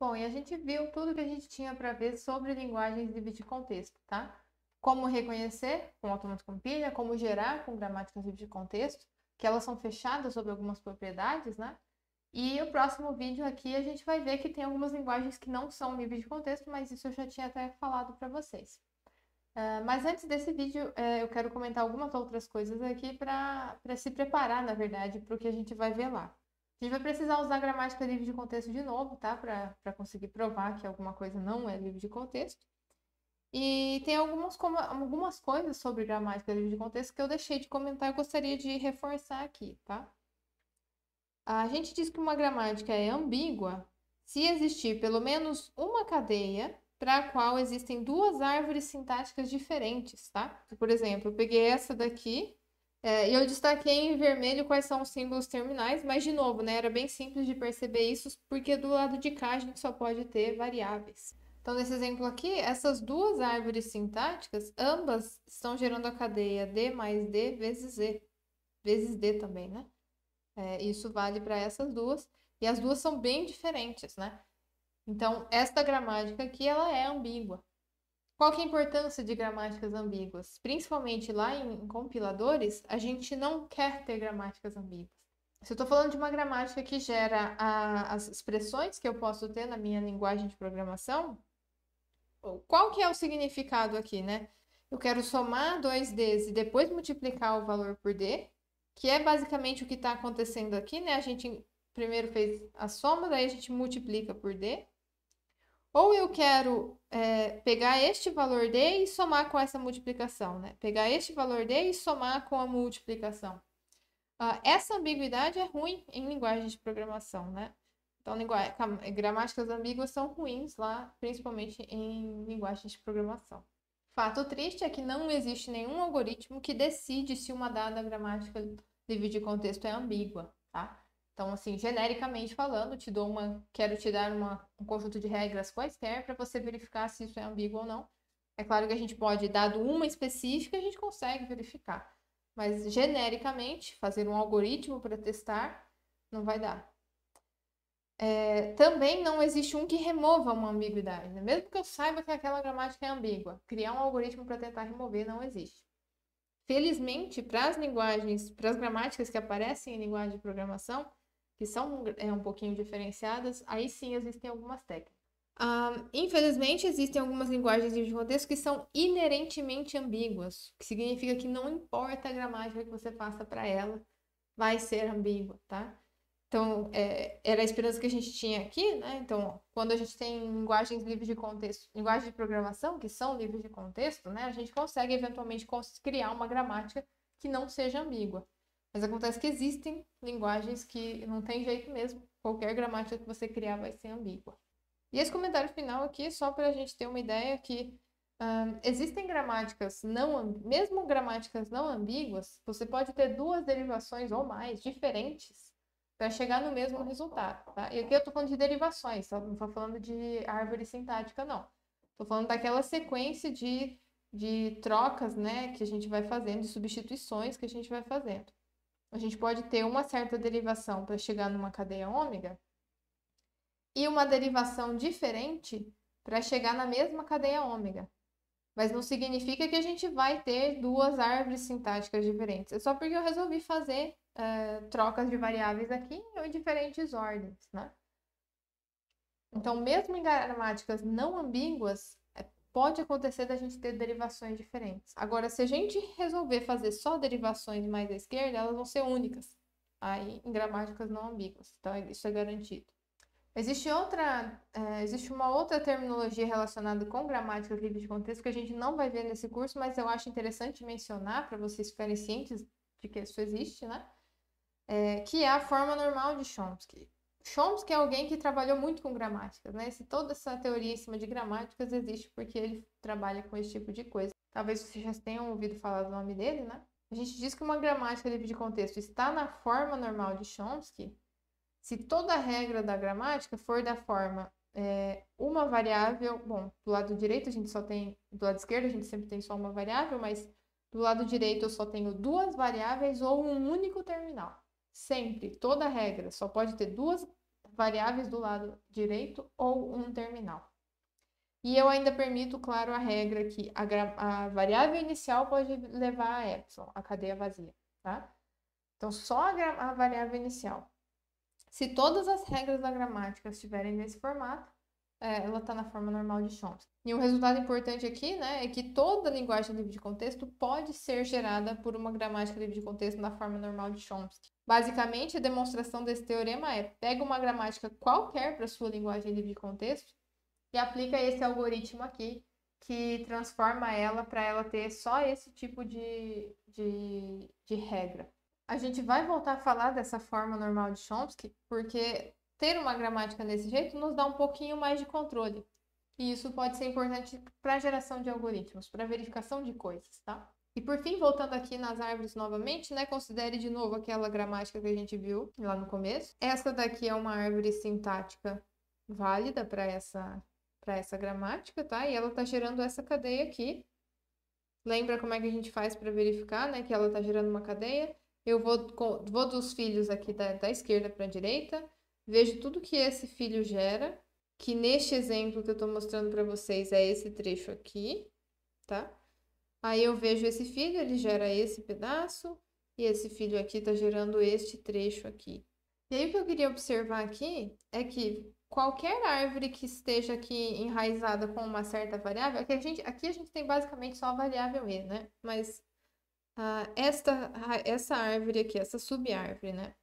Bom, e a gente viu tudo que a gente tinha para ver sobre linguagens livres de contexto, tá? Como reconhecer com automato compilha, como gerar com gramáticas livres de contexto, que elas são fechadas sobre algumas propriedades, né? E o próximo vídeo aqui a gente vai ver que tem algumas linguagens que não são livres de contexto, mas isso eu já tinha até falado para vocês. Uh, mas antes desse vídeo, uh, eu quero comentar algumas outras coisas aqui para se preparar, na verdade, para o que a gente vai ver lá. A gente vai precisar usar gramática livre de contexto de novo, tá? Para conseguir provar que alguma coisa não é livre de contexto. E tem algumas, algumas coisas sobre gramática livre de contexto que eu deixei de comentar e gostaria de reforçar aqui, tá? A gente diz que uma gramática é ambígua se existir pelo menos uma cadeia para a qual existem duas árvores sintáticas diferentes, tá? Por exemplo, eu peguei essa daqui é, eu destaquei em vermelho quais são os símbolos terminais, mas de novo, né, era bem simples de perceber isso, porque do lado de cá a gente só pode ter variáveis. Então, nesse exemplo aqui, essas duas árvores sintáticas, ambas estão gerando a cadeia D mais D vezes Z, vezes D também, né? É, isso vale para essas duas, e as duas são bem diferentes, né? Então, esta gramática aqui, ela é ambígua. Qual que é a importância de gramáticas ambíguas? Principalmente lá em, compiladores, a gente não quer ter gramáticas ambíguas. Se eu estou falando de uma gramática que gera a, as expressões que eu posso ter na minha linguagem de programação, qual que é o significado aqui, né? Eu quero somar dois Ds e depois multiplicar o valor por D, que é basicamente o que está acontecendo aqui, né? A gente primeiro fez a soma, daí a gente multiplica por D. Ou eu quero é, pegar este valor D e somar com essa multiplicação, né? Pegar este valor D e somar com a multiplicação. Ah, essa ambiguidade é ruim em linguagem de programação, né? Então, gramáticas ambíguas são ruins lá, principalmente em linguagens de programação. Fato triste é que não existe nenhum algoritmo que decide se uma dada gramática devido de contexto é ambígua, tá? Então, assim, genericamente falando, te dou uma, quero te dar uma, um conjunto de regras quaisquer para você verificar se isso é ambíguo ou não. É claro que a gente pode, dado uma específica, a gente consegue verificar. Mas genericamente, fazer um algoritmo para testar não vai dar. É, também não existe um que remova uma ambiguidade. Né? Mesmo que eu saiba que aquela gramática é ambígua, criar um algoritmo para tentar remover não existe. Felizmente, para as linguagens, para as gramáticas que aparecem em linguagem de programação, que são é, um pouquinho diferenciadas, aí sim existem algumas técnicas. infelizmente, existem algumas linguagens de contexto que são inerentemente ambíguas, que significa que não importa a gramática que você faça para ela, vai ser ambígua, tá? Então, é, era a esperança que a gente tinha aqui, né? Então, quando a gente tem linguagens livres de contexto, linguagens de programação que são livres de contexto, né? A gente consegue eventualmente criar uma gramática que não seja ambígua. Mas acontece que existem linguagens que não tem jeito mesmo. Qualquer gramática que você criar vai ser ambígua. E esse comentário final aqui, é só para a gente ter uma ideia que um, existem gramáticas não, mesmo gramáticas não ambíguas, você pode ter duas derivações ou mais diferentes para chegar no mesmo resultado, tá? E aqui eu estou falando de derivações, tá? não estou falando de árvore sintática, não. Estou falando daquela sequência de, de trocas, né, que a gente vai fazendo, de substituições que a gente vai fazendo a gente pode ter uma certa derivação para chegar numa cadeia ômega e uma derivação diferente para chegar na mesma cadeia ômega. Mas não significa que a gente vai ter duas árvores sintáticas diferentes. É só porque eu resolvi fazer uh, trocas de variáveis aqui em diferentes ordens, né? Então, mesmo em gramáticas não ambíguas, pode acontecer da gente ter derivações diferentes. Agora, se a gente resolver fazer só derivações mais à esquerda, elas vão ser únicas, aí em gramáticas não ambíguas. Então, é, isso é garantido. Existe outra, é, existe uma outra terminologia relacionada com gramática livre de contexto que a gente não vai ver nesse curso, mas eu acho interessante mencionar para vocês ficarem cientes de que isso existe, né? É, que é a forma normal de Chomsky. Chomsky é alguém que trabalhou muito com gramáticas, né? Se toda essa teoria em cima de gramáticas existe porque ele trabalha com esse tipo de coisa. Talvez vocês já tenham ouvido falar do nome dele, né? A gente diz que uma gramática livre de contexto está na forma normal de Chomsky se toda a regra da gramática for da forma é, uma variável. Bom, do lado direito a gente só tem. Do lado esquerdo a gente sempre tem só uma variável, mas do lado direito eu só tenho duas variáveis ou um único terminal. Sempre, toda regra, só pode ter duas variáveis do lado direito ou um terminal. E eu ainda permito, claro, a regra que a, a variável inicial pode levar a epsilon, a cadeia vazia, tá? Então, só a, a variável inicial. Se todas as regras da gramática estiverem nesse formato, é, ela está na forma normal de Chomsky. E um resultado importante aqui né, é que toda linguagem livre de contexto pode ser gerada por uma gramática livre de contexto na forma normal de Chomsky. Basicamente, a demonstração desse teorema é: pega uma gramática qualquer para sua linguagem livre de contexto e aplica esse algoritmo aqui, que transforma ela para ela ter só esse tipo de, de, de regra. A gente vai voltar a falar dessa forma normal de Chomsky, porque ter uma gramática desse jeito nos dá um pouquinho mais de controle. E isso pode ser importante para a geração de algoritmos, para a verificação de coisas, tá? E por fim, voltando aqui nas árvores novamente, né? Considere de novo aquela gramática que a gente viu lá no começo. Essa daqui é uma árvore sintática válida para essa para essa gramática, tá? E ela está gerando essa cadeia aqui. Lembra como é que a gente faz para verificar, né? Que ela está gerando uma cadeia. Eu vou, vou dos filhos aqui da, da esquerda para a direita, vejo tudo que esse filho gera, que neste exemplo que eu estou mostrando para vocês é esse trecho aqui, tá? Aí eu vejo esse filho, ele gera esse pedaço, e esse filho aqui está gerando este trecho aqui. E aí o que eu queria observar aqui é que qualquer árvore que esteja aqui enraizada com uma certa variável, aqui a gente, aqui a gente tem basicamente só a variável e, né? Mas ah, esta, ah, essa árvore aqui, essa subárvore, né?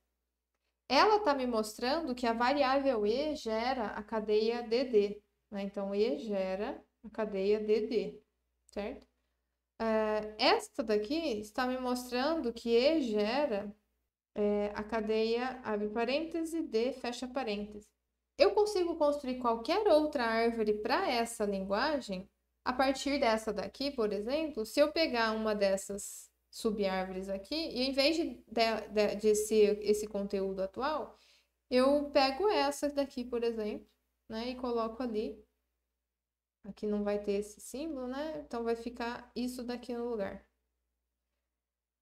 Ela está me mostrando que a variável e gera a cadeia dd, né? Então, e gera a cadeia dd, certo? É, esta daqui está me mostrando que E gera é, a cadeia abre parêntese, D fecha parêntese. Eu consigo construir qualquer outra árvore para essa linguagem a partir dessa daqui, por exemplo, se eu pegar uma dessas subárvores aqui, e em vez de, de, de, de esse, esse conteúdo atual, eu pego essa daqui, por exemplo, né, e coloco ali Aqui não vai ter esse símbolo, né? Então vai ficar isso daqui no lugar.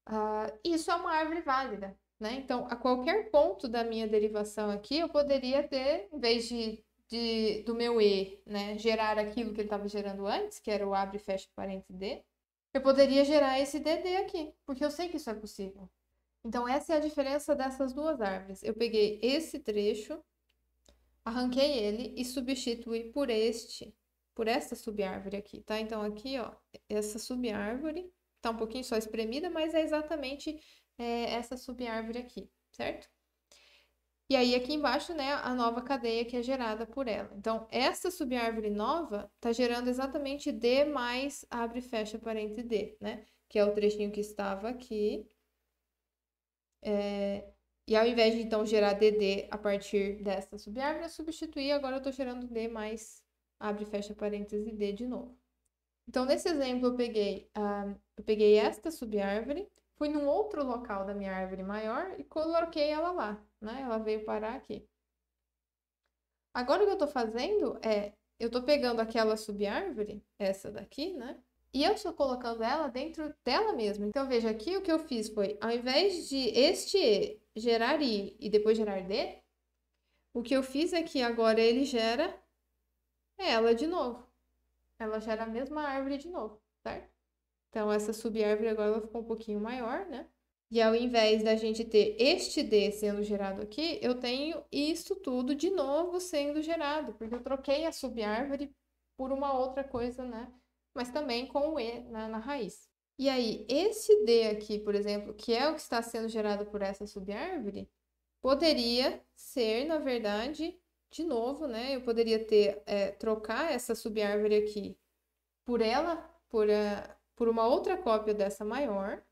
Uh, isso é uma árvore válida, né? Então, a qualquer ponto da minha derivação aqui, eu poderia ter, em vez de, de do meu E, né, gerar aquilo que ele estava gerando antes, que era o abre e fecha parênteses D, eu poderia gerar esse DD aqui, porque eu sei que isso é possível. Então, essa é a diferença dessas duas árvores. Eu peguei esse trecho, arranquei ele e substituí por este por essa subárvore aqui, tá? Então, aqui, ó, essa subárvore tá um pouquinho só espremida, mas é exatamente é, essa subárvore aqui, certo? E aí, aqui embaixo, né, a nova cadeia que é gerada por ela. Então, essa subárvore nova tá gerando exatamente D mais abre e fecha parente D, né? Que é o trechinho que estava aqui. É, e ao invés de, então, gerar DD a partir dessa subárvore, eu substituí, agora eu tô gerando D mais abre e fecha e D de novo. Então, nesse exemplo, eu peguei, uh, eu peguei esta subárvore, fui num outro local da minha árvore maior e coloquei ela lá, né? Ela veio parar aqui. Agora, o que eu estou fazendo é, eu estou pegando aquela subárvore, essa daqui, né? E eu estou colocando ela dentro dela mesma. Então, veja aqui o que eu fiz foi, ao invés de este E gerar I e depois gerar D, o que eu fiz é que agora ele gera é ela de novo. Ela gera a mesma árvore de novo, certo? Então, essa subárvore agora ela ficou um pouquinho maior, né? E ao invés da gente ter este D sendo gerado aqui, eu tenho isso tudo de novo sendo gerado, porque eu troquei a subárvore por uma outra coisa, né? Mas também com o E na, na raiz. E aí, esse D aqui, por exemplo, que é o que está sendo gerado por essa subárvore, poderia ser, na verdade, de novo, né? Eu poderia ter é, trocar essa subárvore aqui por ela, por, a, por uma outra cópia dessa maior.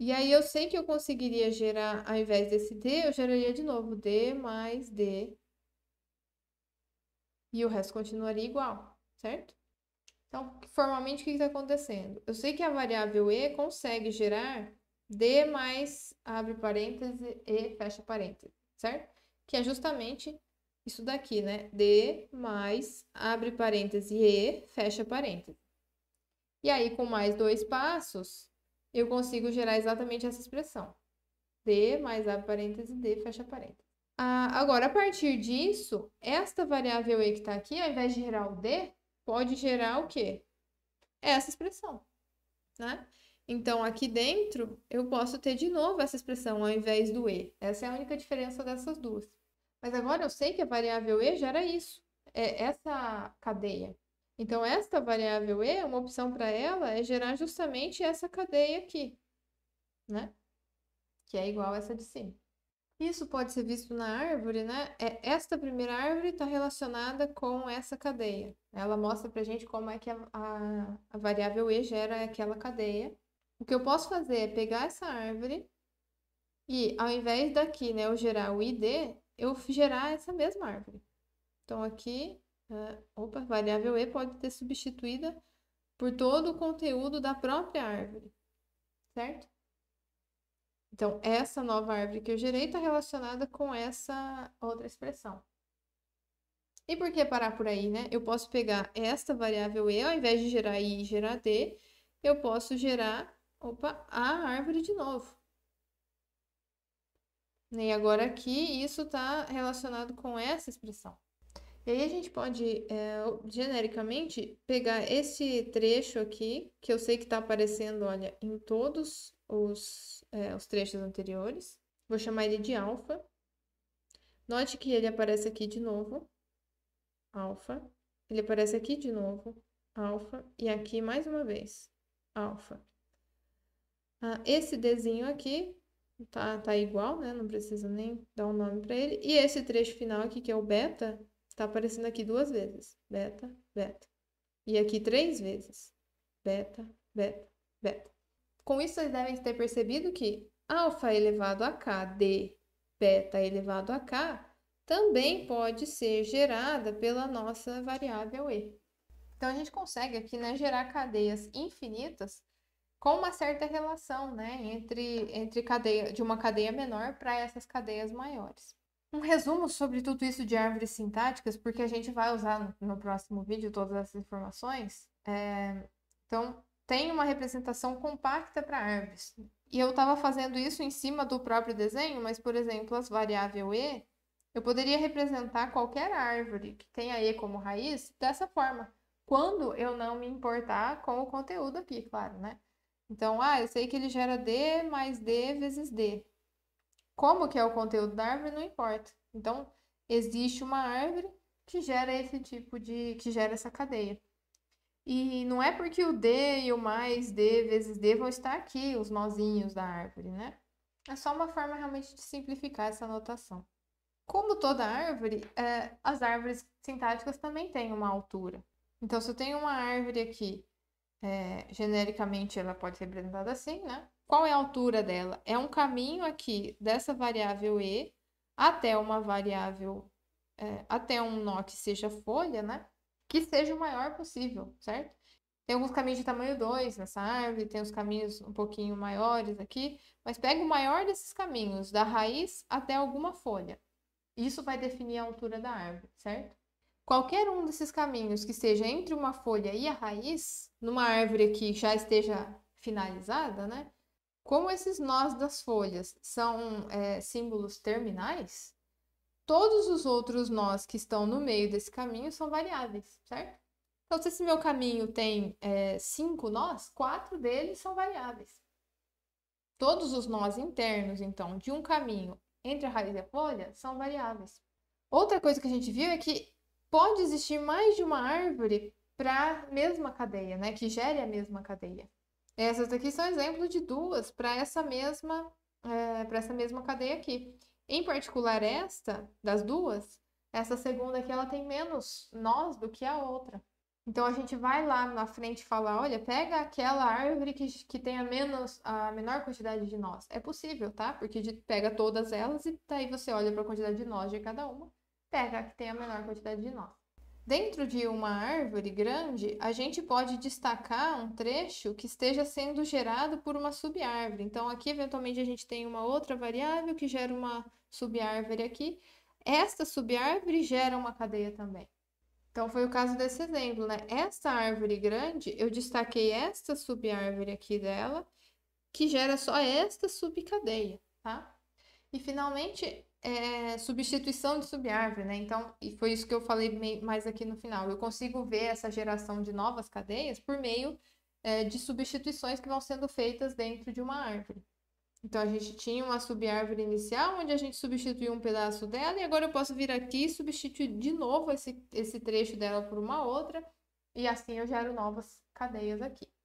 E aí eu sei que eu conseguiria gerar, ao invés desse D, eu geraria de novo D mais D. E o resto continuaria igual, certo? Então, formalmente, o que está acontecendo? Eu sei que a variável E consegue gerar D mais, abre parêntese, E fecha parêntese, certo? Que é justamente isso daqui, né? D mais, abre parêntese, E, fecha parêntese. E aí, com mais dois passos, eu consigo gerar exatamente essa expressão. D mais, abre parêntese, D, fecha parêntese. Ah, agora, a partir disso, esta variável E que está aqui, ao invés de gerar o D, pode gerar o quê? Essa expressão, né? Então, aqui dentro, eu posso ter de novo essa expressão ao invés do E. Essa é a única diferença dessas duas. Mas agora eu sei que a variável E gera isso, é essa cadeia. Então, esta variável E, uma opção para ela é gerar justamente essa cadeia aqui, né? Que é igual a essa de cima. Isso pode ser visto na árvore, né? É, esta primeira árvore está relacionada com essa cadeia. Ela mostra para gente como é que a, a, a variável E gera aquela cadeia. O que eu posso fazer é pegar essa árvore e, ao invés daqui, né, eu gerar o ID, eu gerar essa mesma árvore. Então, aqui, uh, opa, variável e pode ser substituída por todo o conteúdo da própria árvore, certo? Então, essa nova árvore que eu gerei está relacionada com essa outra expressão. E por que parar por aí, né? Eu posso pegar esta variável e, ao invés de gerar i e gerar d, eu posso gerar, opa, a árvore de novo. Né, e agora aqui, isso está relacionado com essa expressão. E aí a gente pode, é, genericamente, pegar esse trecho aqui, que eu sei que está aparecendo, olha, em todos os, é, os trechos anteriores. Vou chamar ele de alfa. Note que ele aparece aqui de novo, alfa. Ele aparece aqui de novo, alfa. E aqui mais uma vez, alfa. Ah, esse desenho aqui tá, tá igual, né? Não precisa nem dar um nome para ele. E esse trecho final aqui, que é o beta, está aparecendo aqui duas vezes. Beta, beta. E aqui três vezes. Beta, beta, beta. Com isso, vocês devem ter percebido que alfa elevado a k de beta elevado a k também pode ser gerada pela nossa variável e. Então, a gente consegue aqui né, gerar cadeias infinitas com uma certa relação, né, entre, entre cadeia, de uma cadeia menor para essas cadeias maiores. Um resumo sobre tudo isso de árvores sintáticas, porque a gente vai usar no, próximo vídeo todas essas informações. É, então, tem uma representação compacta para árvores. E eu estava fazendo isso em cima do próprio desenho, mas, por exemplo, as variável E, eu poderia representar qualquer árvore que tenha E como raiz dessa forma, quando eu não me importar com o conteúdo aqui, claro, né? Então, ah, eu sei que ele gera D mais D vezes D. Como que é o conteúdo da árvore, não importa. Então, existe uma árvore que gera esse tipo de... que gera essa cadeia. E não é porque o D e o mais D vezes D vão estar aqui, os nozinhos da árvore, né? É só uma forma realmente de simplificar essa notação. Como toda árvore, é, as árvores sintáticas também têm uma altura. Então, se eu tenho uma árvore aqui é, genericamente ela pode ser representada assim, né? Qual é a altura dela? É um caminho aqui dessa variável E até uma variável, é, até um nó que seja folha, né? Que seja o maior possível, certo? Tem alguns caminhos de tamanho 2 nessa árvore, tem os caminhos um pouquinho maiores aqui, mas pega o maior desses caminhos, da raiz até alguma folha. Isso vai definir a altura da árvore, certo? Qualquer um desses caminhos que esteja entre uma folha e a raiz, numa árvore que já esteja finalizada, né? Como esses nós das folhas são é, símbolos terminais, todos os outros nós que estão no meio desse caminho são variáveis, certo? Então, se esse meu caminho tem é, cinco nós, quatro deles são variáveis. Todos os nós internos, então, de um caminho entre a raiz e a folha são variáveis. Outra coisa que a gente viu é que pode existir mais de uma árvore para a mesma cadeia, né? Que gere a mesma cadeia. Essas daqui são exemplos de duas para essa mesma é, para essa mesma cadeia aqui. Em particular esta das duas, essa segunda aqui ela tem menos nós do que a outra. Então a gente vai lá na frente e fala, olha, pega aquela árvore que, que tenha menos a menor quantidade de nós. É possível, tá? Porque pega todas elas e daí você olha para a quantidade de nós de cada uma pega a que tem a menor quantidade de nós. Dentro de uma árvore grande, a gente pode destacar um trecho que esteja sendo gerado por uma subárvore. Então, aqui, eventualmente, a gente tem uma outra variável que gera uma subárvore aqui. Esta subárvore gera uma cadeia também. Então, foi o caso desse exemplo, né? Esta árvore grande, eu destaquei esta subárvore aqui dela, que gera só esta subcadeia, tá? E finalmente, é, substituição de subárvore, né? Então, e foi isso que eu falei mais aqui no final. Eu consigo ver essa geração de novas cadeias por meio é, de substituições que vão sendo feitas dentro de uma árvore. Então, a gente tinha uma subárvore inicial, onde a gente substituiu um pedaço dela, e agora eu posso vir aqui e substituir de novo esse, esse trecho dela por uma outra, e assim eu gero novas cadeias aqui.